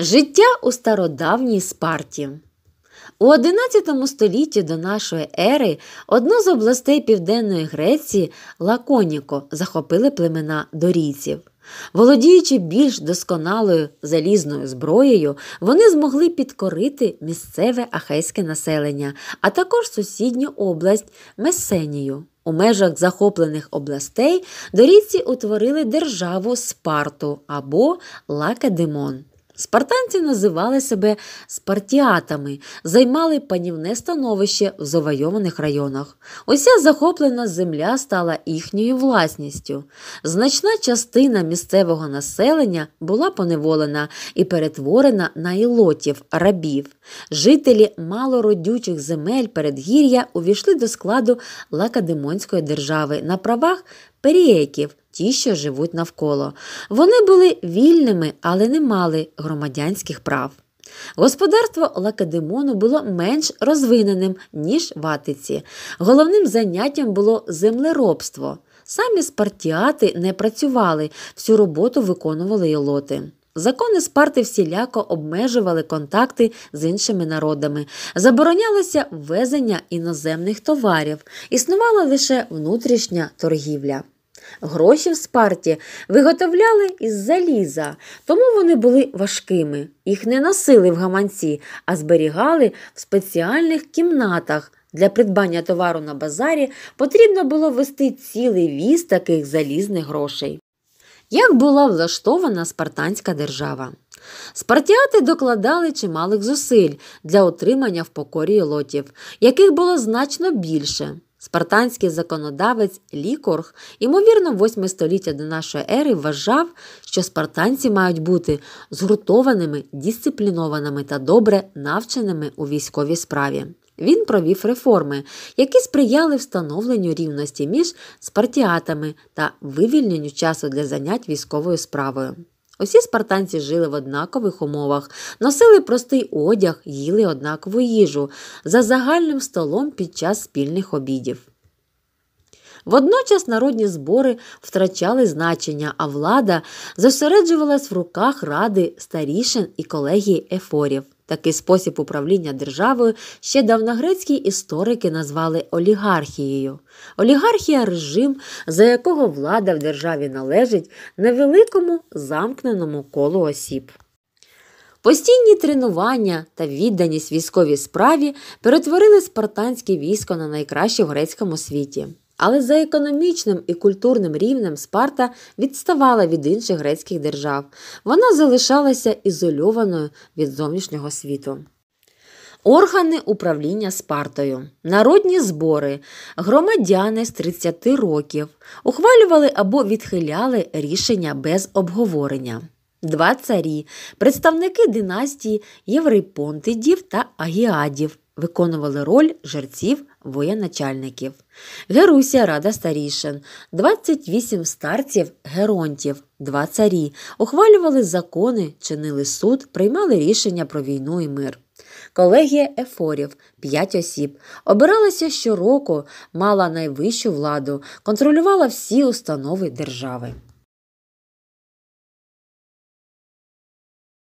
Життя у стародавній Спарті. У XI столітті до нашої ери одну з областей Південної Греції Лаконіко захопили племена дорійців. Володіючи більш досконалою залізною зброєю, вони змогли підкорити місцеве ахейське населення, а також сусідню область Месенію. У межах захоплених областей дорійці утворили державу Спарту або Лакедемон. Спартанці називали себе спартіатами, займали панівне становище в завойованих районах. Уся захоплена земля стала їхньою власністю. Значна частина місцевого населення була поневолена і перетворена на ілотів, рабів. Жителі малородючих земель передгір'я увійшли до складу Лакадемонської держави на правах перієків ті, що живуть навколо. Вони були вільними, але не мали громадянських прав. Господарство Лакедемону було менш розвиненим, ніж в Атиці. Головним заняттям було землеробство. Самі спартіати не працювали, всю роботу виконували ілоти. Закони Спарти всіляко обмежували контакти з іншими народами, заборонялося ввезення іноземних товарів, існувала лише внутрішня торгівля. Гроші в спарті виготовляли із заліза, тому вони були важкими. Їх не носили в гаманці, а зберігали в спеціальних кімнатах. Для придбання товару на базарі потрібно було вести цілий віз таких залізних грошей. Як була влаштована спартанська держава? Спартіати докладали чималих зусиль для отримання в покорі лотів, яких було значно більше. Спартанський законодавець Лікорг, ймовірно, 8 століття до нашої ери, вважав, що спартанці мають бути згуртованими, дисциплінованими та добре навченими у військовій справі. Він провів реформи, які сприяли встановленню рівності між спартіатами та вивільненню часу для занять військовою справою. Усі спартанці жили в однакових умовах, носили простий одяг, їли однакову їжу за загальним столом під час спільних обідів. Водночас народні збори втрачали значення, а влада зосереджувалась в руках ради старішин і колегії ефорів. Такий спосіб управління державою ще давногрецькі історики назвали олігархією. Олігархія режим, за якого влада в державі належить невеликому замкненому колу осіб. Постійні тренування та відданість військовій справі перетворили спартанське військо на найкраще в грецькому світі. Але за економічним і культурним рівнем Спарта відставала від інших грецьких держав. Вона залишалася ізольованою від зовнішнього світу. Органи управління Спартою, народні збори, громадяни з 30 років ухвалювали або відхиляли рішення без обговорення. Два царі, представники династії Єврипонтидів та агіадів, виконували роль жерців воєначальників, Геруся Рада старішин, 28 старців геронтів, два царі, ухвалювали закони, чинили суд, приймали рішення про війну і мир. Колегія ефорів 5 осіб, обиралася щороку, мала найвищу владу, контролювала всі установи держави.